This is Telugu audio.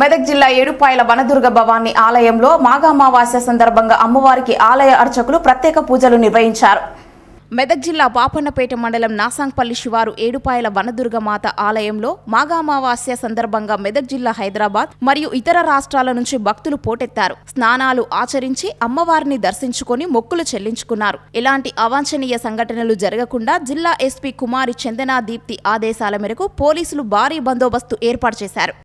మెదక్ జిల్లా ఏడుపాయల వనదుర్గ భవాని ఆలయంలో మాఘామావాస్య సందర్భంగా అమ్మవారికి ఆలయ అర్చకులు ప్రత్యేక పూజలు నిర్వహించారు మెదక్ జిల్లా పాపన్నపేట మండలం నాసాంగ్పల్లి శివారు ఏడుపాయల వనదుర్గమాత ఆలయంలో మాఘామావాస్య సందర్భంగా మెదక్ జిల్లా హైదరాబాద్ మరియు ఇతర రాష్ట్రాల నుంచి భక్తులు పోటెత్తారు స్నానాలు ఆచరించి అమ్మవారిని దర్శించుకుని మొక్కులు చెల్లించుకున్నారు ఇలాంటి అవాంఛనీయ సంఘటనలు జరగకుండా జిల్లా ఎస్పీ కుమారి చందనా దీప్తి ఆదేశాల మేరకు పోలీసులు భారీ బందోబస్తు ఏర్పాటు చేశారు